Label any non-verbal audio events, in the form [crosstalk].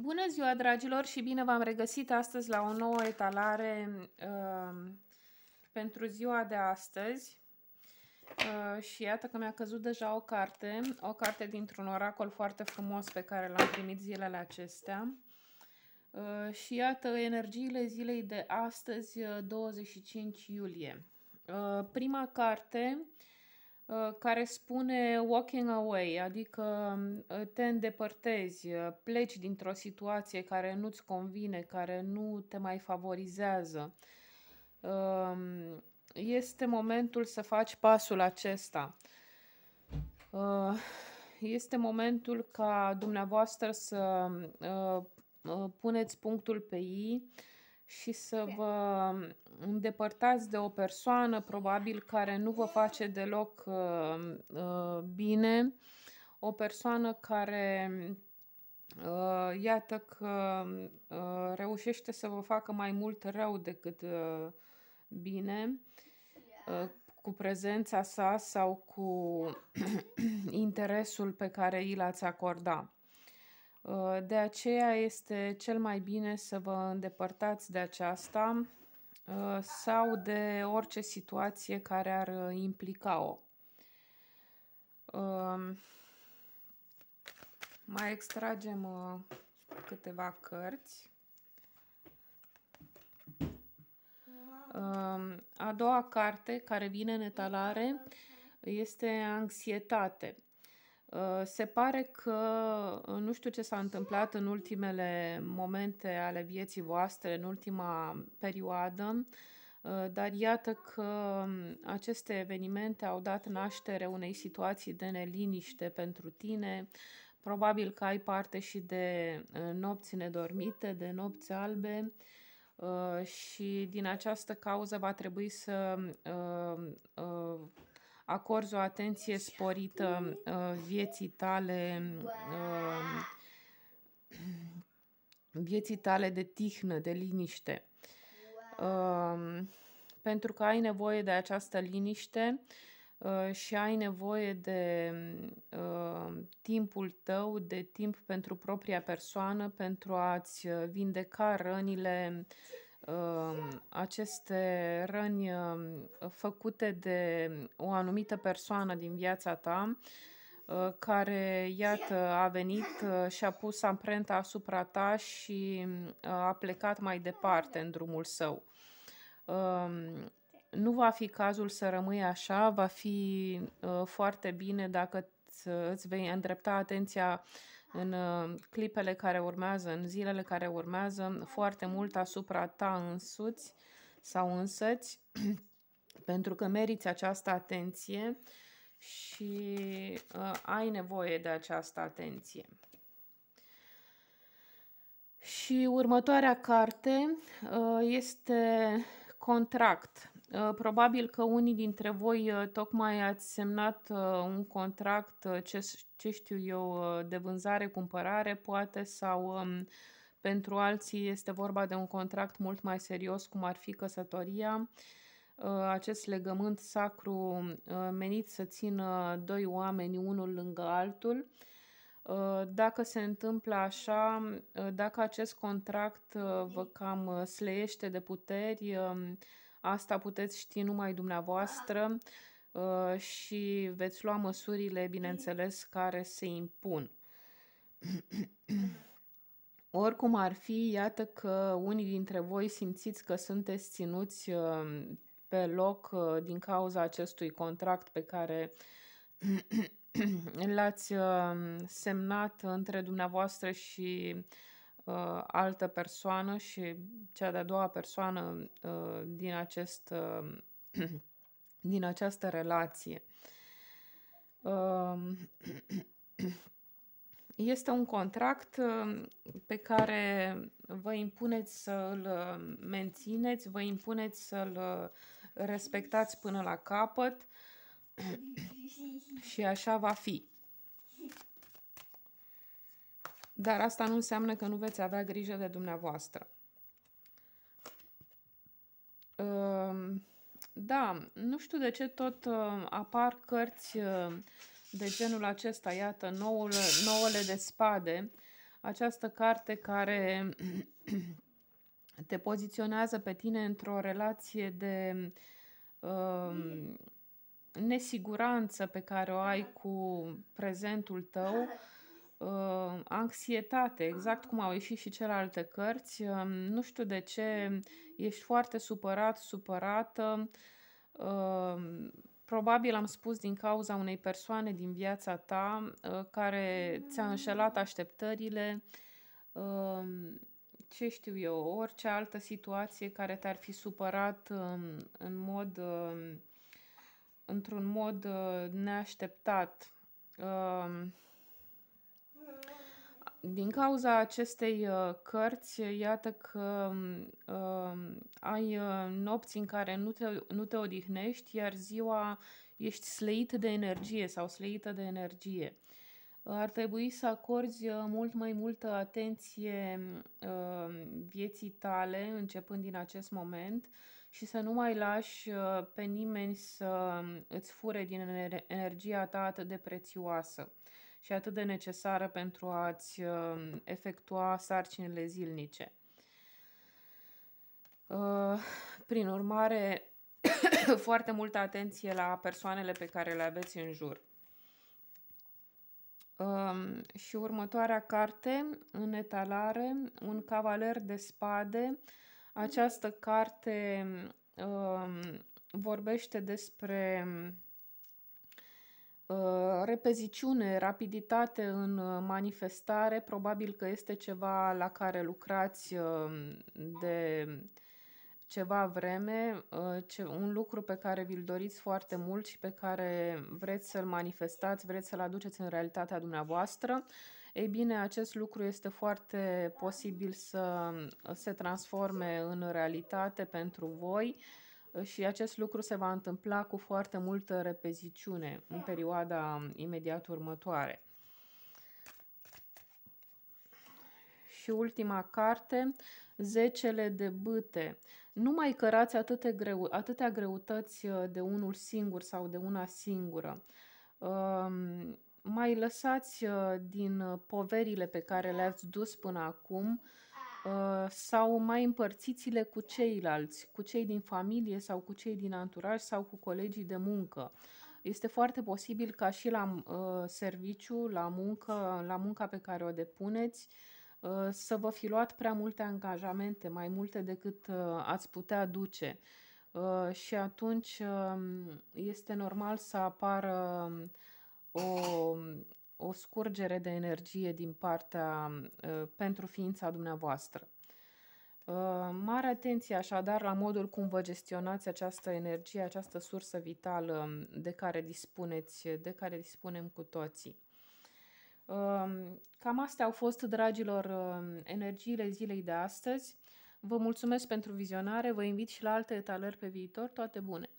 Bună ziua, dragilor, și bine v-am regăsit astăzi la o nouă etalare uh, pentru ziua de astăzi. Uh, și iată că mi-a căzut deja o carte, o carte dintr-un oracol foarte frumos pe care l-am primit zilele acestea. Uh, și iată energiile zilei de astăzi, 25 uh, iulie. Uh, prima carte uh, Uh, care spune walking away, adică um, uh, te îndepărtezi, uh, pleci dintr-o situație care nu-ți convine, care nu te mai favorizează. Um, este momentul să faci pasul acesta. Este momentul ca dumneavoastră să puneți punctul pe ei, și să vă mm, îndepărtați de o persoană probabil care nu vă face deloc uh, uh, bine, o persoană care uh, iată că mm, uh, reușește să vă facă mai mult rău decât uh, bine uh, cu prezența sa sau cu [clears throat] interesul pe care îl ați acorda. Ă, de aceea este cel mai bine să vă îndepărtați de aceasta ă, sau de orice situație care ar implica-o. Ă, mai extragem câteva cărți. A doua carte care vine în etalare este Anxietate. Uh, se pare că uh, nu știu ce s-a întâmplat în ultimele momente ale vieții voastre, în ultima perioadă, uh, dar iată că um, aceste evenimente au dat naștere unei situații de neliniște pentru tine. Probabil că ai parte și de nopți nedormite, de nopți albe și din această cauză va trebui să um, acorzi o atenție sporită uh, vieții tale uh, vieții tale de tihnă, de liniște. Um, pentru că ai nevoie de această liniște uh, și ai nevoie de timpul tău, de timp pentru propria persoană, pentru a-ți vindeca rănile aceste răni făcute de o anumită persoană din viața ta ă, care, iată, a venit ă, și a pus amprenta asupra ta și ă, a plecat mai departe în drumul său. Nu va fi cazul să rămâi așa, va fi foarte bine dacă îți vei îndrepta atenția uh, în uh, clipele care urmează, în zilele care urmează, foarte mult asupra ta însuți sau însăți, [clears throat] pentru că meriți această atenție și uh, ai nevoie de această atenție. Și următoarea carte uh, este Contract. Ă, probabil că unii dintre voi ă, tocmai ați semnat ă, un contract, ce, ce știu eu, de vânzare-cumpărare, poate, sau pentru alții este vorba de un contract mult mai serios, cum ar fi căsătoria, acest legământ sacru menit să țină doi oameni unul lângă altul. Dacă se întâmplă așa, dacă acest contract vă cam sleiește de puteri, Asta puteți ști numai dumneavoastră uh, și veți lua măsurile, bineînțeles, care se impun. [clears throat] Oricum ar fi, iată că unii dintre voi simțiți că sunteți ținuți uh, pe loc uh, din cauza acestui contract pe care [clears throat] l-ați semnat între dumneavoastră și uh, altă persoană și cea de-a doua persoană uh, din, acest, uh, [clears throat] din această relație. Uh, [clears throat] este un contract uh, pe care vă impuneți să-l uh, mențineți, vă impuneți să-l uh, respectați până la capăt [clears throat] și așa va fi. Dar asta nu înseamnă că nu veți avea grijă de dumneavoastră. Ehm, da, nu știu de ce tot ehm, apar cărți ehm, de genul acesta, iată, nouăle, nouăle de spade, această carte care [clears throat] te poziționează pe tine într-o relație de uh, nesiguranță pe care o ai cu prezentul tău uh, anxietate, exact cum au ieșit și celelalte cărți. Uh, nu știu de ce ești foarte supărat, supărată. Uh, probabil am spus din cauza unei persoane din viața ta uh, care ți-a înșelat așteptările. Uh, ce știu eu, orice altă situație care te-ar fi supărat uh, în mod uh, într-un mod uh, neașteptat. Uh, din cauza acestei uh, cărți, iată că um, um, uh, ai nopți în care nu te, nu te odihnești, iar ziua ești sleit de energie sau sleită de energie. Ar trebui să acorzi uh, mult mai multă atenție uh, vieții tale începând din acest moment și să nu mai lași uh, pe nimeni să îți fure din energia ta atât de prețioasă și atât de necesară pentru a-ți um, efectua sarcinile zilnice. Uh, prin urmare, [coughs] foarte multă atenție la persoanele pe care le aveți în jur. Um, și următoarea carte, în etalare, Un cavaler de spade. Această carte um, vorbește despre Uh, repeziciune, rapiditate în uh, manifestare, probabil că este ceva la care lucrați um, de ceva vreme, uh, un lucru pe care vi-l doriți foarte mult și pe care vreți să-l manifestați, vreți să-l aduceți în realitatea dumneavoastră, ei bine, acest lucru este foarte posibil să se transforme în realitate pentru voi și acest lucru se va întâmpla cu foarte multă repeziciune în perioada imediat următoare. Și ultima carte, Zecele de bâte. Nu mai cărați atâtea, greu, atâtea greutăți uh, de unul singur sau de una singură. Um, mai lăsați uh, din uh, poverile pe care le-ați dus până acum Uh, sau mai împărțiți-le cu ceilalți, cu cei din familie sau cu cei din anturaj sau cu colegii de muncă. Este foarte posibil ca și la uh, serviciu, la muncă, la munca pe care o depuneți, uh, să vă fi luat prea multe angajamente, mai multe decât uh, ați putea duce. Uh, și atunci uh, este normal să apară um, o o scurgere de energie din partea ă, pentru ființa dumneavoastră. Ă, mare atenție așadar la modul cum vă gestionați această energie, această sursă vitală de care dispuneți, de care dispunem cu toții. Ă, cam astea au fost, dragilor, energiile zilei de astăzi. Vă mulțumesc pentru vizionare, vă invit și la alte etalări pe viitor. Toate bune!